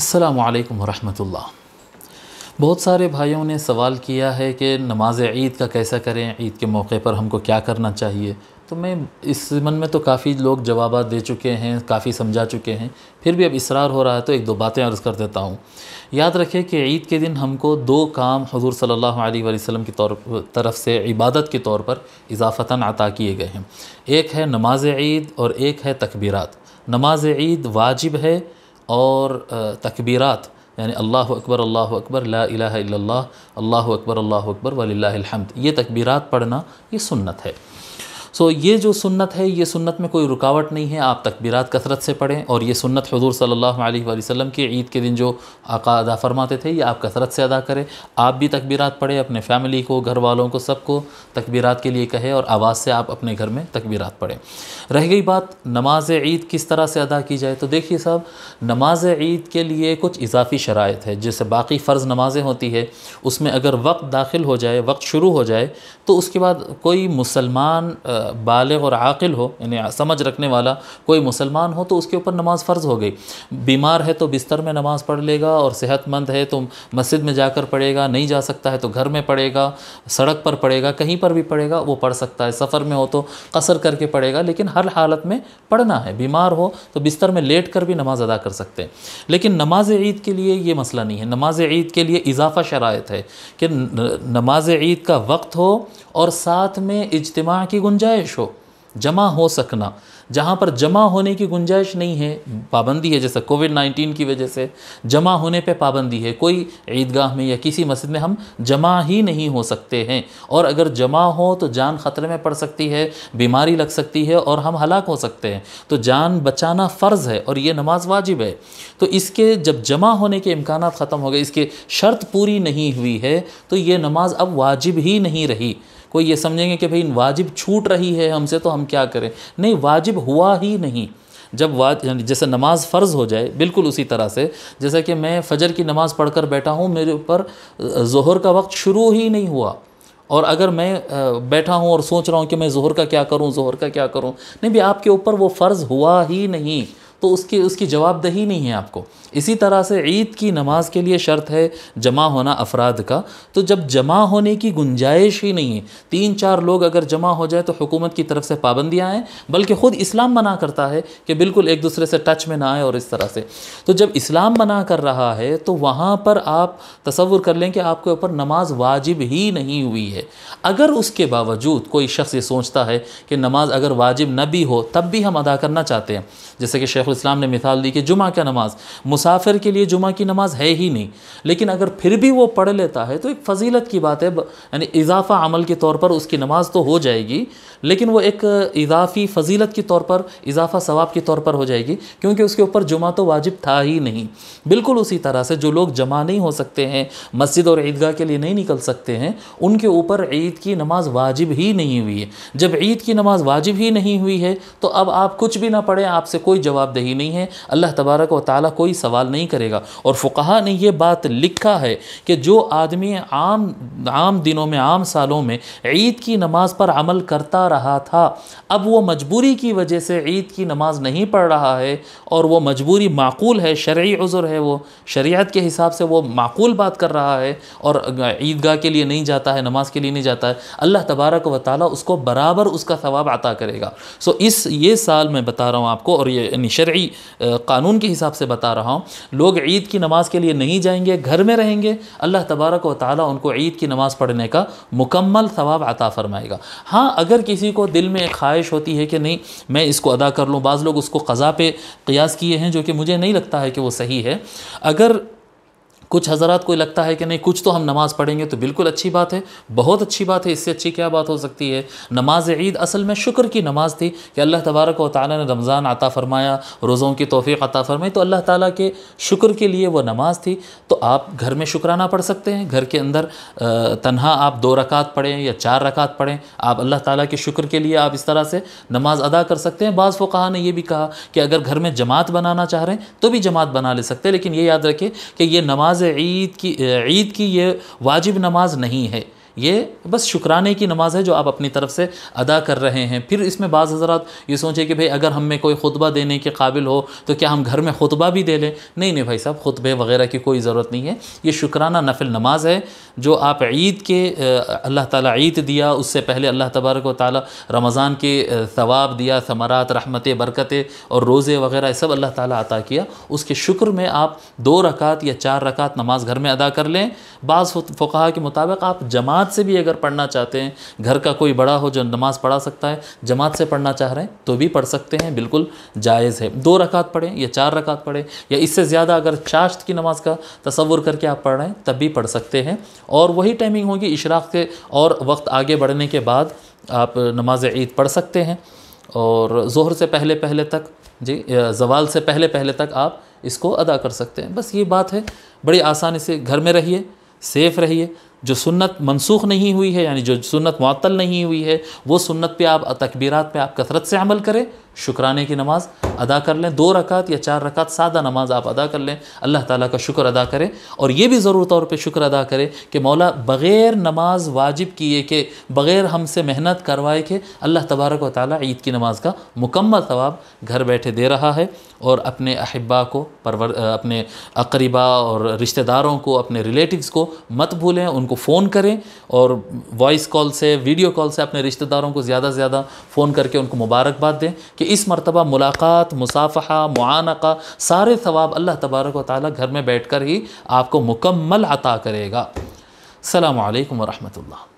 السلام علیکم ورحمۃ اللہ بہت سارے بھائیوں نے سوال کیا ہے کہ نماز عید کا کیسا کریں عید کے موقع پر ہم کو کیا کرنا چاہیے تو میں اس زمن میں تو کافی لوگ جوابات دے چکے ہیں کافی سمجھا چکے ہیں پھر بھی اب اصرار ہو رہا ہے تو ایک دو باتیں عرض کر دیتا ہوں یاد رکھے کہ عید کے دن ہم کو دو کام حضور صلی اللہ علیہ وسلم کی طور طرف سے عبادت کے طور پر اضافتاً عطا کیے گئے ہیں ایک ہے نماز عید اور ایک ہے تکبیرات نماز عید واجب ہے اور تکبیرات یعنی اللہ اکبر اللہ اکبر لا الہ الا اللہ اللہ اکبر اللہ اکبر وللہ الحمد یہ تکبیرات پڑھنا یہ سنت ہے سو یہ جو سنت ہے یہ سنت میں کوئی رکاوٹ نہیں ہے آپ تکبیرات کثرت سے پڑھیں اور یہ سنت حضور صلی اللہ علیہ وآلہ وسلم کے عید کے دن جو آقا ادا فرماتے تھے یہ آپ کثرت سے ادا کریں آپ بھی تکبیرات پڑھیں اپنے فیملی کو گھر والوں کو سب کو تکبیرات کے لیے کہے اور آواز سے آپ اپنے گھر میں تکبیرات پڑھیں رہ گئی بات نماز عید کس طرح سے ادا کی جائے تو دیکھیے صاحب نماز عید کے لیے کچھ اضافی شرائط ہے جیسے باقی فرض نمازیں ہوتی ہے اس میں اگر وقت داخل ہو جائے وقت شروع ہو جائے تو اس کے بعد کوئی مسلمان بالغ اور عاقل ہو یعنی سمجھ رکھنے والا کوئی مسلمان ہو تو اس کے اوپر نماز فرض ہو گئی بیمار ہے تو بستر میں نماز پڑھ لے گا اور صحت مند ہے تو مسجد میں جا کر پڑھے گا نہیں جا سکتا ہے تو گھر میں پڑھے گا سڑک پر پڑھے گا کہیں پر بھی پڑھے گا وہ پڑھ سکتا ہے سفر میں ہو تو قصر کر کے پڑھے گا لیکن ہر حالت میں پڑھنا ہے بیمار ہو تو بستر میں لیٹ کر بھی نماز ادا کر سکتے ہیں لیکن نماز عید کے لیے یہ مسئلہ نہیں ہے نماز عید کے لیے اضافہ شرائط ہے کہ نماز عید کا وقت ہو اور ساتھ میں اجتماع کی گنجائش گنجائش ہو جمع ہو سکنا جہاں پر جمع ہونے کی گنجائش نہیں ہے پابندی ہے جیسا سے جمع ہونے پہ پابندی ہے کوئی عیدگاہ میں یا کسی مسجد میں ہم جمع ہی نہیں ہو سکتے ہیں اور اگر جمع ہو تو جان خطرے میں پڑ سکتی ہے بیماری لگ سکتی ہے اور ہم ہلاک ہو سکتے ہیں تو جان بچانا فرض ہے اور یہ نماز واجب ہے تو اس کے جب جمع ہونے کے امکانات ختم ہو گئے اس کے شرط پوری نہیں ہوئی ہے تو یہ نماز اب واجب ہی نہیں رہی کوئی یہ سمجھیں گے کہ بھئی واجب چھوٹ رہی ہے ہم سے تو ہم کیا کریں نہیں واجب ہوا ہی نہیں جب واج یعنی جیسے نماز فرض ہو جائے بالکل اسی طرح سے جیسا کہ میں فجر کی نماز پڑھ کر بیٹھا ہوں میرے اوپر ظہر کا وقت شروع ہی نہیں ہوا اور اگر میں بیٹھا ہوں اور سوچ رہا ہوں کہ میں ظہر کا کیا کروں ظہر کا کیا کروں نہیں بھی آپ کے اوپر وہ فرض ہوا ہی نہیں تو اس کی اس کی جواب دہی نہیں ہے آپ کو اسی طرح سے عید کی نماز کے لیے شرط ہے جمع ہونا افراد کا تو جب جمع ہونے کی گنجائش ہی نہیں ہے تین چار لوگ اگر جمع ہو جائے تو حکومت کی طرف سے پابندیاں آئیں بلکہ خود اسلام منع کرتا ہے کہ بالکل ایک دوسرے سے ٹچ میں نہ آئے اور اس طرح سے تو جب اسلام منع کر رہا ہے تو وہاں پر آپ تصور کر لیں کہ آپ کے اوپر نماز واجب ہی نہیں ہوئی ہے اگر اس کے باوجود کوئی شخص یہ سوچتا ہے کہ نماز اگر واجب نہ بھی ہو تب بھی ہم ادا کرنا چاہتے ہیں جیسے کہ شیخ اسلام نے مثال دی کہ جمعہ کا نماز مسافر کے لیے جمعہ کی نماز ہے ہی نہیں لیکن اگر پھر بھی وہ پڑھ لیتا ہے تو ایک فضیلت کی بات ہے یعنی اضافہ عمل کے طور پر اس کی نماز تو ہو جائے گی لیکن وہ ایک اضافی فضیلت کے طور پر اضافہ ثواب کے طور پر ہو جائے گی کیونکہ اس کے اوپر جمعہ تو واجب تھا ہی نہیں بالکل اسی طرح سے جو لوگ جمع نہیں ہو سکتے ہیں مسجد اور عیدگاہ کے لیے نہیں نکل سکتے ہیں ان کے اوپر عید کی نماز واجب ہی نہیں ہوئی ہے جب عید کی نماز واجب ہی نہیں ہوئی ہے تو اب آپ کچھ بھی نہ پڑھیں آپ سے کوئی جواب دے نہیں ہے اللہ تبارک و تعالیٰ کوئی سوال نہیں کرے گا اور فقہا نے یہ بات لکھا ہے کہ جو آدمی عام عام دنوں میں میں سالوں عید کی نماز پر عمل کرتا رہا تھا اب وہ مجبوری کی وجہ سے عید کی نماز نہیں پڑھ رہا ہے اور وہ مجبوری معقول ہے شرعی عذر ہے وہ شریعت کے حساب سے وہ معقول بات کر رہا ہے اور عیدگاہ کے لیے نہیں جاتا ہے نماز کے لیے نہیں جاتا ہے اللہ تبارک و تعالیٰ اس کو برابر اس کا ثواب عطا کرے گا سو اس یہ سال میں بتا رہا ہوں آپ کو اور یہ یعنی شرع شرعی قانون کے حساب سے بتا رہا ہوں لوگ عید کی نماز کے لیے نہیں جائیں گے گھر میں رہیں گے اللہ تبارک و تعالیٰ ان کو عید کی نماز پڑھنے کا مکمل ثواب عطا فرمائے گا ہاں اگر کسی کو دل میں ایک خواہش ہوتی ہے کہ نہیں میں اس کو ادا کر لوں بعض لوگ اس کو قضا پہ قیاس کیے ہیں جو کہ مجھے نہیں لگتا ہے کہ وہ صحیح ہے اگر کچھ حضرات کو لگتا ہے کہ نہیں کچھ تو ہم نماز پڑھیں گے تو بالکل اچھی بات ہے بہت اچھی بات ہے اس سے اچھی کیا بات ہو سکتی ہے نماز عید اصل میں شکر کی نماز تھی کہ اللہ تبارک و تعالیٰ نے رمضان عطا فرمایا روزوں کی توفیق عطا فرمائی تو اللہ تعالیٰ کے شکر کے لیے وہ نماز تھی تو آپ گھر میں شکرانہ پڑھ سکتے ہیں گھر کے اندر تنہا آپ دو رکعت پڑھیں یا چار رکعت پڑھیں آپ اللہ تعالیٰ کے شکر کے لیے آپ اس طرح سے نماز ادا کر سکتے ہیں بعض فقہا نے یہ بھی کہا کہ اگر گھر میں جماعت بنانا چاہ رہے ہیں تو بھی جماعت بنا لے سکتے ہیں لیکن یہ یاد رکھیں کہ یہ نماز عید کی عید کی یہ واجب نماز نہیں ہے یہ بس شکرانے کی نماز ہے جو آپ اپنی طرف سے ادا کر رہے ہیں پھر اس میں بعض حضرات یہ سوچے کہ بھئی اگر ہم میں کوئی خطبہ دینے کے قابل ہو تو کیا ہم گھر میں خطبہ بھی دے لیں نہیں نہیں بھائی صاحب خطبے وغیرہ کی کوئی ضرورت نہیں ہے یہ شکرانہ نفل نماز ہے جو آپ عید کے اللہ تعالیٰ عید دیا اس سے پہلے اللہ تبارک و تعالیٰ رمضان کے ثواب دیا ثمرات رحمتیں برکتیں اور روزے وغیرہ سب اللہ تعالیٰ عطا کیا اس کے شکر میں آپ دو رکعت یا چار رکعت نماز گھر میں ادا کر لیں بعض فقاہ کے مطابق آپ جماعت جماعت سے بھی اگر پڑھنا چاہتے ہیں گھر کا کوئی بڑا ہو جو نماز پڑھا سکتا ہے جماعت سے پڑھنا چاہ رہے ہیں تو بھی پڑھ سکتے ہیں بالکل جائز ہے دو رکعت پڑھیں یا چار رکعت پڑھیں یا اس سے زیادہ اگر چاشت کی نماز کا تصور کر کے آپ پڑھ رہے ہیں تب بھی پڑھ سکتے ہیں اور وہی ٹائمنگ ہوگی اشراق کے اور وقت آگے بڑھنے کے بعد آپ نماز عید پڑھ سکتے ہیں اور زہر سے پہلے پہلے تک جی زوال سے پہلے پہلے تک آپ اس کو ادا کر سکتے ہیں بس یہ بات ہے بڑی آسانی سے گھر میں رہیے سیف رہیے جو سنت منسوخ نہیں ہوئی ہے یعنی جو سنت معطل نہیں ہوئی ہے وہ سنت پہ آپ تکبیرات پہ آپ کثرت سے عمل کریں شکرانے کی نماز ادا کر لیں دو رکعت یا چار رکعت سادہ نماز آپ ادا کر لیں اللہ تعالیٰ کا شکر ادا کریں اور یہ بھی ضرور طور پہ شکر ادا کریں کہ مولا بغیر نماز واجب کیے کہ بغیر ہم سے محنت کروائے کہ اللہ تبارک و تعالیٰ عید کی نماز کا مکمل ثواب گھر بیٹھے دے رہا ہے اور اپنے احبا کو پرور اپنے اقریبا اور رشتہ داروں کو اپنے ریلیٹوز کو مت بھولیں ان کو فون کریں اور وائس کال سے ویڈیو کال سے اپنے رشتہ داروں کو زیادہ سے زیادہ فون کر کے ان کو مبارکباد دیں کہ کہ اس مرتبہ ملاقات مصافحہ معانقہ سارے ثواب اللہ تبارک و تعالیٰ گھر میں بیٹھ کر ہی آپ کو مکمل عطا کرے گا السلام علیکم ورحمۃ اللہ